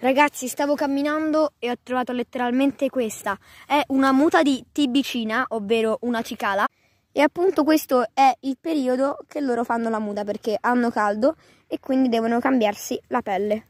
Ragazzi, stavo camminando e ho trovato letteralmente questa. È una muta di tibicina, ovvero una cicala. E appunto questo è il periodo che loro fanno la muta perché hanno caldo e quindi devono cambiarsi la pelle.